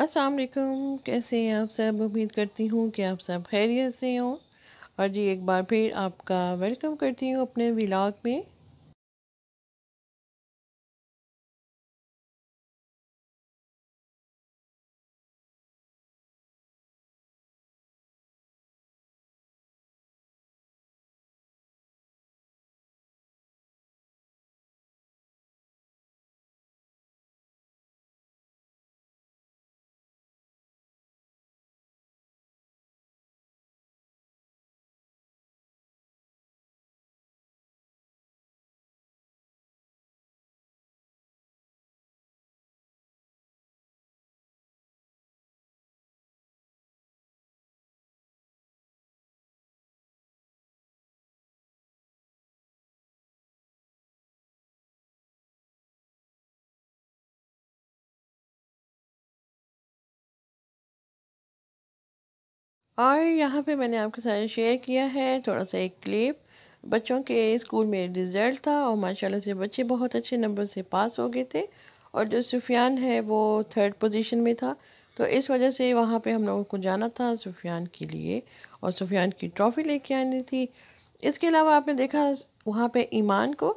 असलकुम कैसे हैं आप सब उम्मीद करती हूँ कि आप सब खैरियत से हों और जी एक बार फिर आपका वेलकम करती हूँ अपने व्लाग में और यहाँ पे मैंने आपके साथ शेयर किया है थोड़ा सा एक क्लिप बच्चों के स्कूल में रिज़ल्ट था और माशाल्लाह से बच्चे बहुत अच्छे नंबर से पास हो गए थे और जो सुफियान है वो थर्ड पोजीशन में था तो इस वजह से वहाँ पे हम लोगों को जाना था सुफियान के लिए और सुफियान की ट्रॉफ़ी लेके आनी थी इसके अलावा आपने देखा वहाँ पर ईमान को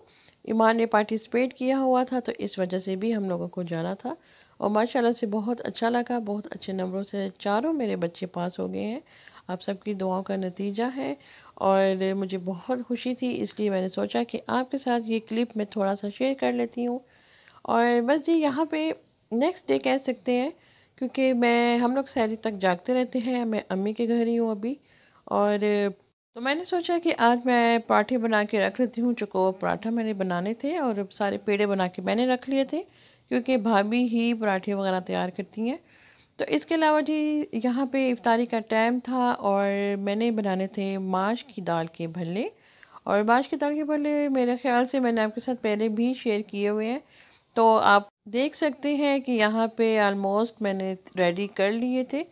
ईमान ने पार्टिसिपेट किया हुआ था तो इस वजह से भी हम लोगों को जाना था और माशाल्लाह से बहुत अच्छा लगा बहुत अच्छे नंबरों से चारों मेरे बच्चे पास हो गए हैं आप सबकी दुआओं का नतीजा है और मुझे बहुत खुशी थी इसलिए मैंने सोचा कि आपके साथ ये क्लिप मैं थोड़ा सा शेयर कर लेती हूँ और बस जी यहाँ पे नेक्स्ट डे कह सकते हैं क्योंकि मैं हम लोग सैरी तक जागते रहते हैं मैं अम्मी के घर ही हूँ अभी और तो मैंने सोचा कि आज मैं पराठे बना के रख लेती हूँ चुको पराठा मैंने बनाने थे और सारे पेड़े बना के मैंने रख लिए थे क्योंकि भाभी ही पराठे वगैरह तैयार करती हैं तो इसके अलावा जी यहाँ पे इफ्तारी का टाइम था और मैंने बनाने थे माश की दाल के भल्ले और माश की दाल के भल्ले मेरे ख्याल से मैंने आपके साथ पहले भी शेयर किए हुए हैं तो आप देख सकते हैं कि यहाँ पे आलमोस्ट मैंने रेडी कर लिए थे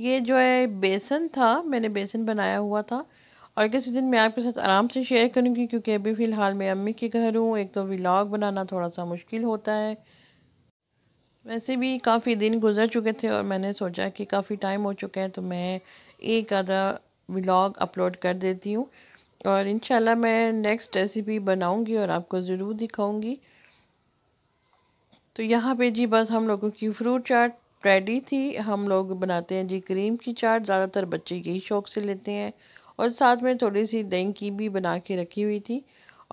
ये जो है बेसन था मैंने बेसन बनाया हुआ था और किसी दिन मैं आपके साथ आराम से शेयर करूँगी क्योंकि अभी फ़िलहाल मैं अम्मी के घर हूँ एक तो व्लाग बनाना थोड़ा सा मुश्किल होता है वैसे भी काफ़ी दिन गुजर चुके थे और मैंने सोचा कि काफ़ी टाइम हो चुका है तो मैं एक आधा व्लॉग अपलोड कर देती हूँ और इन मैं नेक्स्ट रेसिपी बनाऊँगी और आपको ज़रूर दिखाऊँगी तो यहाँ पे जी बस हम लोगों की फ्रूट चाट रेडी थी हम लोग बनाते हैं जी क्रीम की चाट ज़्यादातर बच्चे यही शौक से लेते हैं और साथ में थोड़ी सी दही की भी बना के रखी हुई थी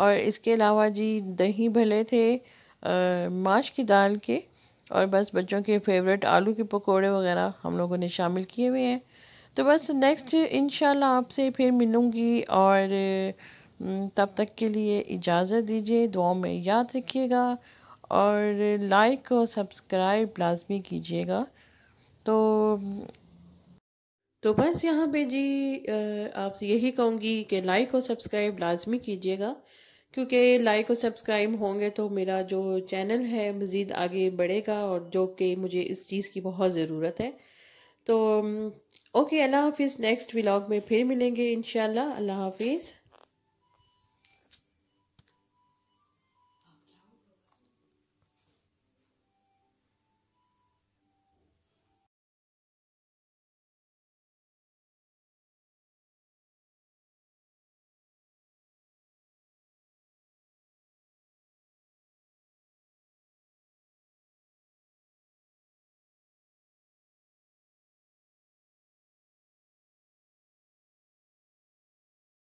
और इसके अलावा जी दही भले थे माश की दाल के और बस बच्चों के फेवरेट आलू के पकोड़े वगैरह हम लोगों ने शामिल किए हुए हैं तो बस नेक्स्ट इन आपसे फिर मिलूँगी और तब तक के लिए इजाज़त दीजिए दुआओं में याद रखिएगा और लाइक और सब्सक्राइब लाजमी कीजिएगा तो तो बस यहाँ पे जी आपसे यही कहूँगी कि लाइक और सब्सक्राइब लाजमी कीजिएगा क्योंकि लाइक और सब्सक्राइब होंगे तो मेरा जो चैनल है मज़ीद आगे बढ़ेगा और जो कि मुझे इस चीज़ की बहुत ज़रूरत है तो ओके अल्लाह हाफिज़ नेक्स्ट व्लॉग में फिर मिलेंगे इन अल्लाह हाफिज़